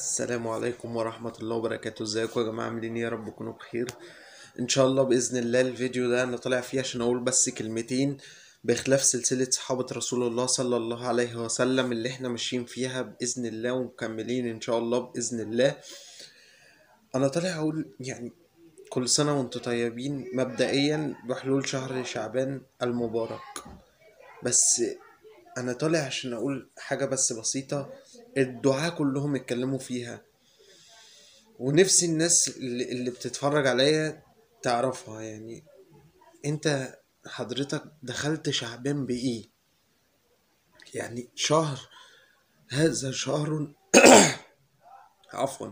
السلام عليكم ورحمة الله وبركاته ازيكم يا جماعة عاملين ايه؟ يا رب تكونوا بخير ان شاء الله بإذن الله الفيديو ده انا طالع فيه عشان اقول بس كلمتين بخلاف سلسلة صحابة رسول الله صلى الله عليه وسلم اللي احنا ماشيين فيها بإذن الله ومكملين ان شاء الله بإذن الله انا طالع اقول يعني كل سنة وانتم طيبين مبدئيا بحلول شهر شعبان المبارك بس انا طالع عشان اقول حاجه بس بسيطه الدعاه كلهم اتكلموا فيها ونفسي الناس اللي, اللي بتتفرج عليا تعرفها يعني انت حضرتك دخلت شعبان بايه يعني شهر هذا شهر عفوا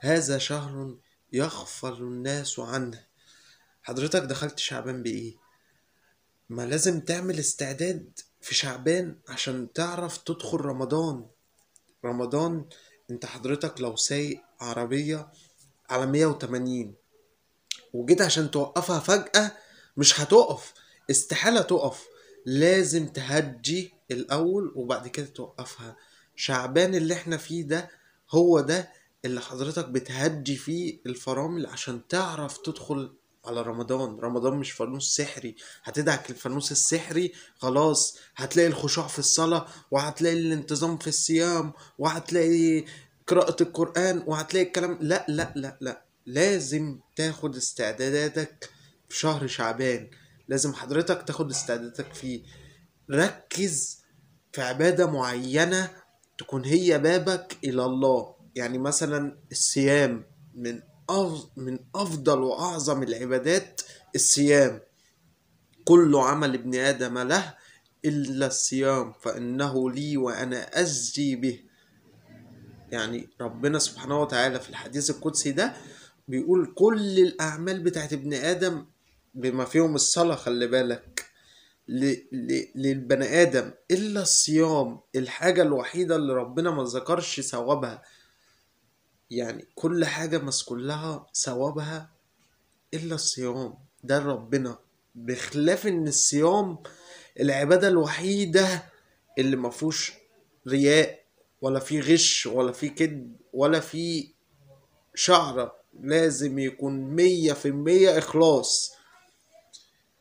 هذا شهر يغفل الناس عنه حضرتك دخلت شعبان بايه ما لازم تعمل استعداد في شعبان عشان تعرف تدخل رمضان رمضان انت حضرتك لو سايق عربية على 180 وجيت عشان توقفها فجأة مش هتقف استحالة تقف لازم تهدي الأول وبعد كده توقفها شعبان اللي احنا فيه ده هو ده اللي حضرتك بتهدي فيه الفرامل عشان تعرف تدخل على رمضان رمضان مش فانوس سحري هتدعك الفانوس السحري خلاص هتلاقي الخشوع في الصلاة وهتلاقي الانتظام في الصيام وهتلاقي قراءة القرآن وهتلاقي الكلام لا لا لا لا لازم تاخد استعداداتك في شهر شعبان لازم حضرتك تاخد استعداداتك فيه ركز في عبادة معينة تكون هي بابك إلى الله يعني مثلا الصيام من من أفضل وأعظم العبادات الصيام كل عمل ابن آدم له إلا الصيام فإنه لي وأنا أزجي به يعني ربنا سبحانه وتعالى في الحديث القدسي ده بيقول كل الأعمال بتاعت ابن آدم بما فيهم الصلاة خلي بالك للبني آدم إلا الصيام الحاجة الوحيدة اللي ربنا ما ذكرش ثوابها يعني كل حاجة مسكون كلها ثوابها إلا الصيام ده ربنا بخلاف إن الصيام العبادة الوحيدة اللي مفهوش رياء ولا في غش ولا في كذب ولا في شعرة لازم يكون مية في المية إخلاص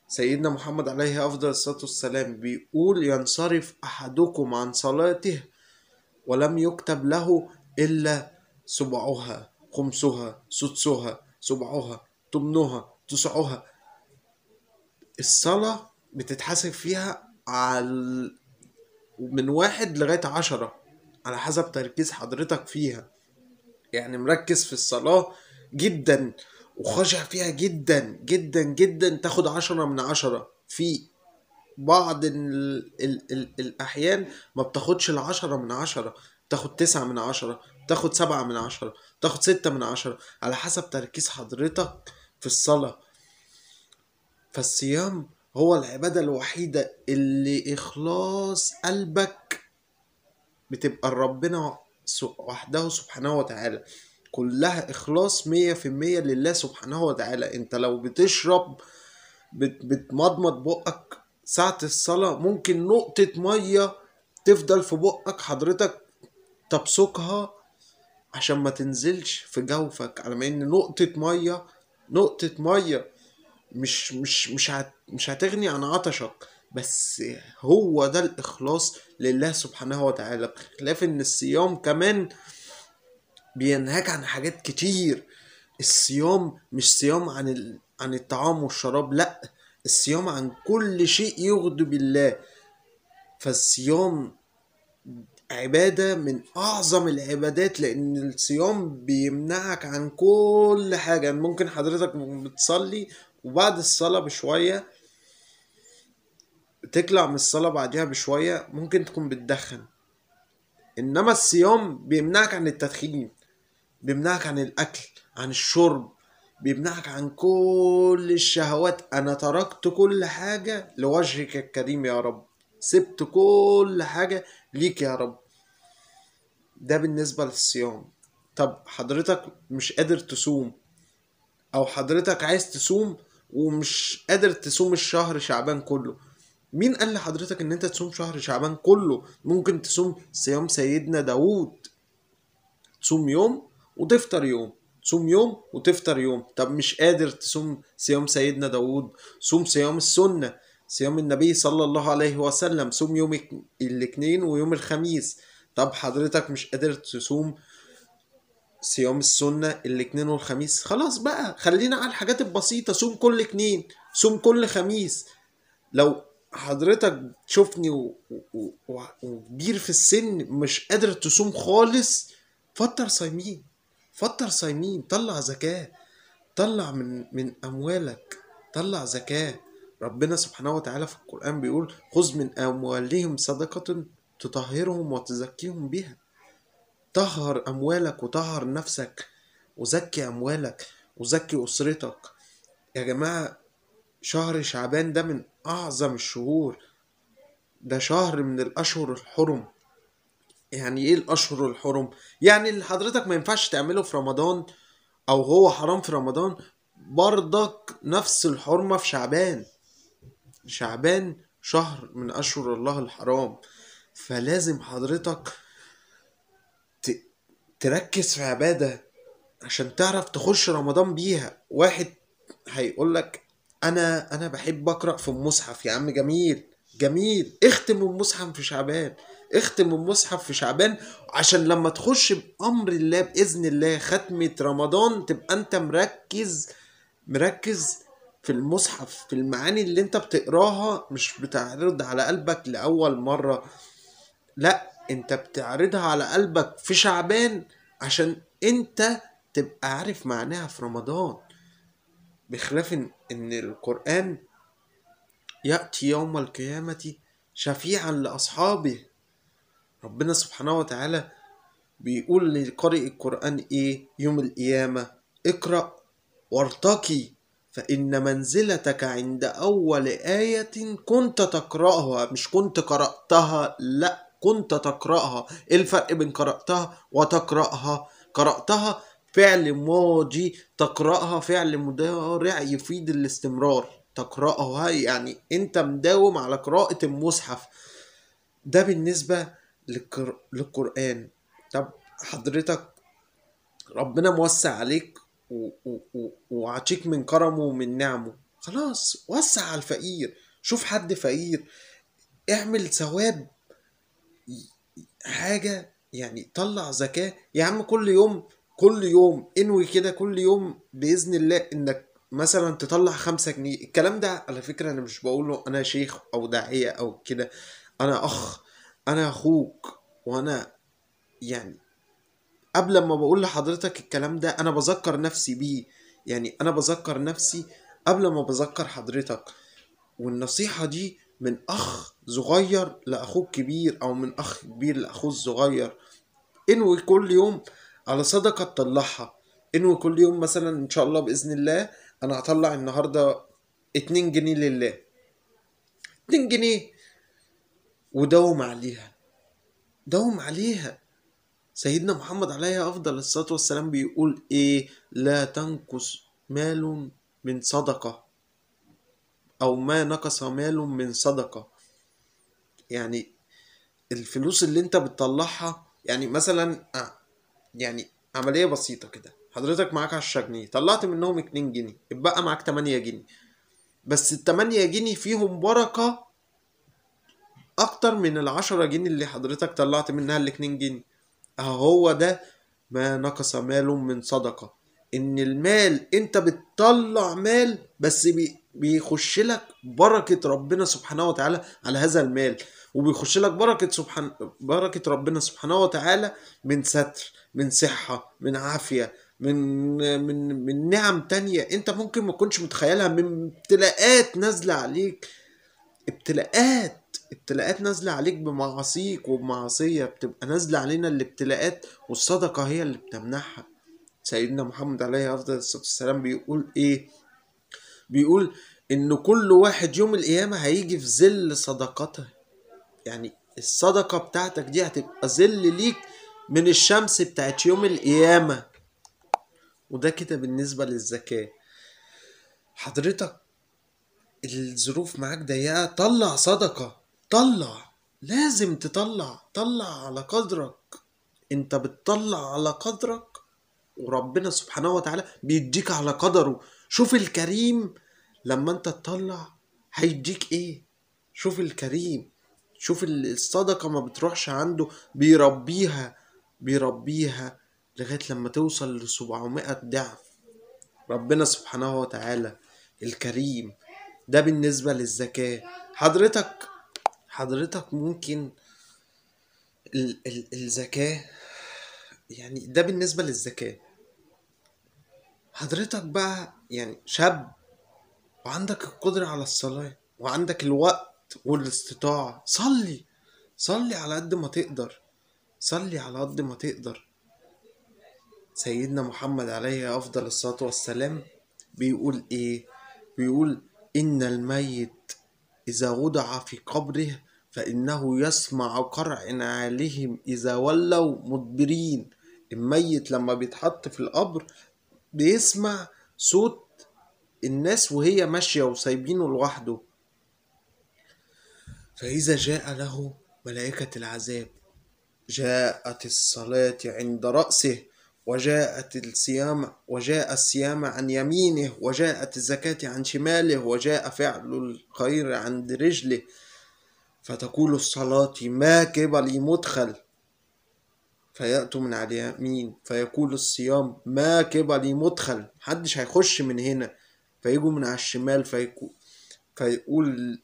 سيدنا محمد عليه أفضل الصلاة والسلام بيقول ينصرف أحدكم عن صلاته ولم يكتب له إلا سبعها خمسها سدسها سبعها تمنها تسعها الصلاة بتتحاسب فيها على من واحد لغاية عشرة على حسب تركيز حضرتك فيها يعني مركز في الصلاة جدا وخاشع فيها جدا جدا جدا تاخد عشرة من عشرة في بعض الـ الـ الـ الأحيان ما بتاخدش العشرة من عشرة تاخد تسعة من عشرة تاخد سبعة من عشرة تاخد ستة من عشرة على حسب تركيز حضرتك في الصلاة فالصيام هو العبادة الوحيدة اللي إخلاص قلبك بتبقى لربنا وحده سبحانه وتعالى كلها إخلاص مية في المية لله سبحانه وتعالى أنت لو بتشرب بتمضمض بقك ساعة الصلاة ممكن نقطة مية تفضل في بقك حضرتك تبصقها عشان ما تنزلش في جوفك على ما ان نقطة مية نقطة مية مش مش مش مش هتغني عن عطشك بس هو ده الإخلاص لله سبحانه وتعالى بخلاف إن الصيام كمان بينهاك عن حاجات كتير الصيام مش صيام عن ال... عن الطعام والشراب لأ الصيام عن كل شيء يغضب الله فالصيام عبادة من أعظم العبادات لأن الصيام بيمنعك عن كل حاجة يعني ممكن حضرتك بتصلي وبعد الصلاة بشوية تطلع من الصلاة بعدها بشوية ممكن تكون بتدخن إنما الصيام بيمنعك عن التدخين بيمنعك عن الأكل عن الشرب بيمنعك عن كل الشهوات أنا تركت كل حاجة لوجهك الكريم يا رب سبت كل حاجة ليك يا رب ده بالنسبة للصيام طب حضرتك مش قادر تصوم او حضرتك عايز تصوم ومش قادر تصوم الشهر شعبان كله مين قال لحضرتك ان انت تصوم شهر شعبان كله ممكن تصوم صيام سيدنا داوود تصوم يوم وتفطر يوم تصوم يوم وتفطر يوم طب مش قادر تصوم صيام سيدنا داوود صوم صيام السنة صيام النبي صلى الله عليه وسلم صوم يوم الاثنين ويوم الخميس طب حضرتك مش قادر تصوم صيام السنة الاثنين والخميس خلاص بقى خلينا على الحاجات البسيطة صوم كل اتنين صوم كل خميس لو حضرتك تشوفني وكبير و... و... في السن مش قادر تصوم خالص فطر صايمين فطر صايمين طلع زكاة طلع من من أموالك طلع زكاة ربنا سبحانه وتعالى في القرآن بيقول خذ من أموالهم صدقة تطهرهم وتزكيهم بها طهر أموالك وطهر نفسك وزكي أموالك وزكي أسرتك يا جماعة شهر شعبان ده من أعظم الشهور ده شهر من الأشهر الحرم يعني إيه الأشهر الحرم؟ يعني اللي حضرتك ما ينفعش تعمله في رمضان أو هو حرام في رمضان برضك نفس الحرمة في شعبان شعبان شهر من أشهر الله الحرام فلازم حضرتك تركز في عبادة عشان تعرف تخش رمضان بيها واحد هيقولك انا انا بحب اقرا في المصحف يا عم جميل جميل اختم المصحف في شعبان اختم المصحف في شعبان عشان لما تخش بامر الله باذن الله ختمه رمضان تبقى انت مركز مركز في المصحف في المعاني اللي انت بتقراها مش بتعرض على قلبك لاول مره لا انت بتعرضها على قلبك في شعبان عشان انت تبقى عارف معناها في رمضان بخلاف ان القرآن يأتي يوم القيامة شفيعا لأصحابه ربنا سبحانه وتعالى بيقول لقارئ القرآن إيه يوم القيامة اقرأ وارتقي فإن منزلتك عند أول آية كنت تقرأها مش كنت قرأتها لأ كنت تقرأها إيه الفرق بين قرأتها وتقرأها قرأتها فعل ماضي تقرأها فعل مضارع يفيد الاستمرار تقرأها يعني أنت مداوم على قراءة المصحف ده بالنسبة للقر... للقرآن طب حضرتك ربنا موسع عليك وعطيك من كرمه ومن نعمه خلاص وسع على الفقير شوف حد فقير اعمل ثواب حاجه يعني طلع زكاه يا عم كل يوم كل يوم انوي كده كل يوم باذن الله انك مثلا تطلع خمسة جنيه الكلام ده على فكرة أنا مش بقوله أنا شيخ أو داعية أو كده أنا أخ أنا أخوك وأنا يعني قبل ما بقول لحضرتك الكلام ده أنا بذكر نفسي بيه يعني أنا بذكر نفسي قبل ما بذكر حضرتك والنصيحة دي من أخ صغير لأخوه الكبير أو من أخ كبير لأخوه الصغير انوي كل يوم على صدقة تطلعها انوي كل يوم مثلا إن شاء الله بإذن الله أنا هطلع النهاردة اتنين جنيه لله اتنين جنيه وداوم عليها داوم عليها سيدنا محمد عليه أفضل الصلاة والسلام بيقول إيه لا تنقص مال من صدقة أو ما نقص مال من صدقة يعني الفلوس اللي انت بتطلعها يعني مثلا آه، يعني عمليه بسيطه كده حضرتك معاك 10 جنيه طلعت منهم 2 جنيه اتبقى معاك 8 جنيه بس ال 8 جنيه فيهم بركه اكتر من ال 10 جنيه اللي حضرتك طلعت منها ال 2 جنيه اهو ده ما نقص مال من صدقه ان المال انت بتطلع مال بس بيخش لك بركه ربنا سبحانه وتعالى على هذا المال وبيخش لك بركه سبحان بركه ربنا سبحانه وتعالى من ستر من صحه من عافيه من من من نعم تانية انت ممكن ما تكونش متخيلها من ابتلاءات نازله عليك ابتلاءات ابتلاءات نازلة عليك بمعاصيك وبمعاصية بتبقى نازلة علينا الابتلاءات والصدقة هي اللي بتمنحها سيدنا محمد عليه أفضل الصلاة والسلام بيقول إيه بيقول إن كل واحد يوم القيامة هيجي في ظل صدقته يعني الصدقة بتاعتك دي هتبقى ظل ليك من الشمس بتاعت يوم القيامة وده كده بالنسبة للزكاة حضرتك الظروف معاك ضيقة طلع صدقة طلع لازم تطلع طلع على قدرك انت بتطلع على قدرك وربنا سبحانه وتعالى بيديك على قدره شوف الكريم لما انت تطلع هيديك ايه شوف الكريم شوف الصدقة ما بتروحش عنده بيربيها بيربيها لغاية لما توصل لسبعمائة ضعف ربنا سبحانه وتعالى الكريم ده بالنسبة للزكاة حضرتك حضرتك ممكن ال ال الزكاة يعني ده بالنسبة للزكاة حضرتك بقى يعني شاب وعندك القدرة على الصلاة وعندك الوقت والاستطاعة صلي صلي على قد ما تقدر صلي على قد ما تقدر سيدنا محمد عليه أفضل الصلاة والسلام بيقول إيه؟ بيقول إن الميت إذا وضع في قبره فإنه يسمع قرع نعالهم إذا ولوا مدبرين الميت لما بيتحط في القبر بيسمع صوت الناس وهي ماشية وسايبينه لوحده فإذا جاء له ملائكة العذاب جاءت الصلاة عند رأسه وجاءت الصيام وجاء الصيام عن يمينه وجاءت الزكاة عن شماله وجاء فعل الخير عند رجله فتقول الصلاة ما قبلي مدخل فيأتوا من على اليمين فيقول الصيام ما قبلي مدخل محدش هيخش من هنا فيجوا من على الشمال فيقول فيقول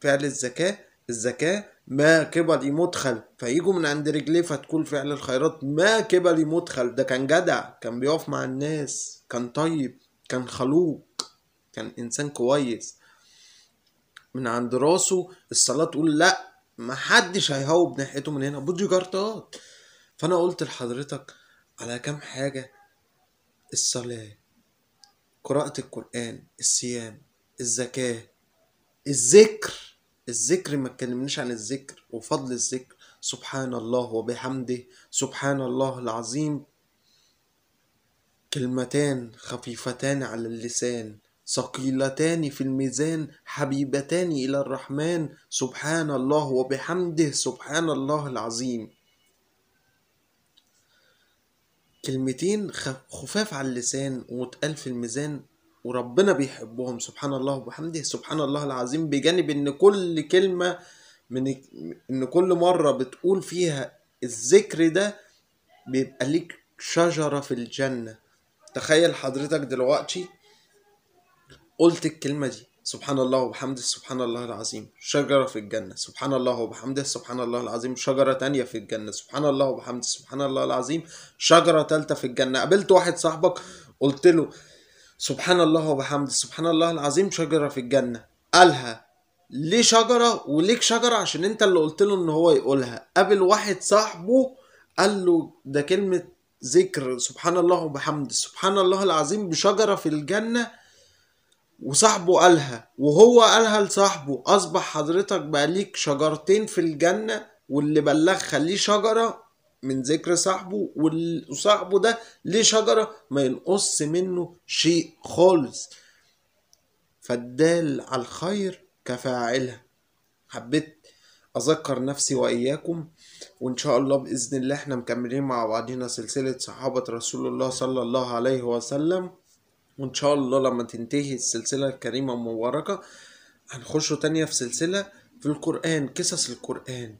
فعل الزكاة الزكاة ما كبل مدخل فيجوا من عند رجليه فتكون فعل الخيرات ما كبل مدخل ده كان جدع كان بيقف مع الناس كان طيب كان خلوق كان انسان كويس من عند راسه الصلاة تقول لا محدش هيهوب ناحيته من هنا بودي جارتات فانا قلت لحضرتك على كام حاجة الصلاة قراءة القرآن الصيام الزكاة الذكر الذكر ما اتكلمناش عن الذكر وفضل الذكر سبحان الله وبحمده سبحان الله العظيم كلمتان خفيفتان على اللسان ثقيلتان في الميزان حبيبتان الى الرحمن سبحان الله وبحمده سبحان الله العظيم كلمتين خفاف على اللسان وتقال في الميزان وربنا بيحبهم سبحان الله وبحمده سبحان الله العظيم بجانب ان كل كلمة من ان كل مرة بتقول فيها الذكر ده بيبقى ليك شجرة في الجنة تخيل حضرتك دلوقتي قلت الكلمة دي سبحان الله وبحمده سبحان الله العظيم شجرة في الجنة سبحان الله وبحمده سبحان الله العظيم شجرة تانية في الجنة سبحان الله وبحمده سبحان الله العظيم شجرة تالتة في الجنة قابلت واحد صاحبك قلت له سبحان الله وبحمده سبحان الله العظيم شجرة في الجنة قالها ليه شجرة وليك شجرة عشان انت اللي قلت له ان هو يقولها قابل واحد صاحبه قال له ده كلمة ذكر سبحان الله وبحمده سبحان الله العظيم بشجرة في الجنة وصاحبه قالها وهو قالها لصاحبه أصبح حضرتك بقى ليك شجرتين في الجنة واللي بلغ خليه شجرة من ذكر صاحبه وصاحبه ده ليه شجرة ما ينقص منه شيء خالص فالدال على الخير كفاعلها حبيت أذكر نفسي وإياكم وإن شاء الله بإذن الله إحنا مكملين مع بعضنا سلسلة صحابة رسول الله صلى الله عليه وسلم وإن شاء الله لما تنتهي السلسلة الكريمة المباركة هنخشوا تانية في سلسلة في القرآن قصص القرآن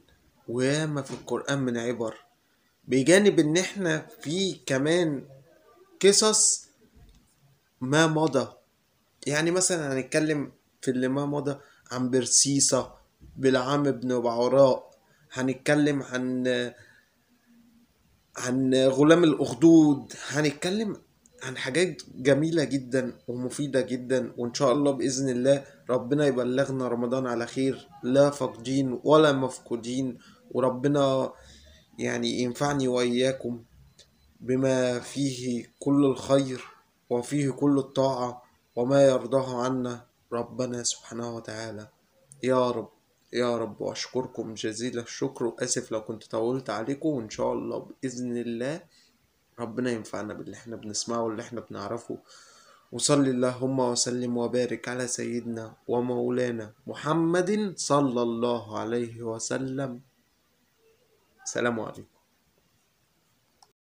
وياما في القرآن من عبر بجانب ان احنا في كمان قصص ما مضى يعني مثلا هنتكلم في اللي ما مضى عن برسيسة بلعام ابن بعوراء هنتكلم عن عن غلام الأخدود هنتكلم عن حاجات جميلة جدا ومفيدة جدا وإن شاء الله بإذن الله ربنا يبلغنا رمضان على خير لا فاقدين ولا مفقودين وربنا يعني ينفعني وإياكم بما فيه كل الخير وفيه كل الطاعة وما يرضاه عنا ربنا سبحانه وتعالى يا رب يا رب وأشكركم جزيل الشكر وأسف لو كنت طولت عليكم وإن شاء الله بإذن الله ربنا ينفعنا باللي احنا بنسمعه واللي احنا بنعرفه وصلي اللهم وسلم وبارك على سيدنا ومولانا محمد صلى الله عليه وسلم سلام عليكم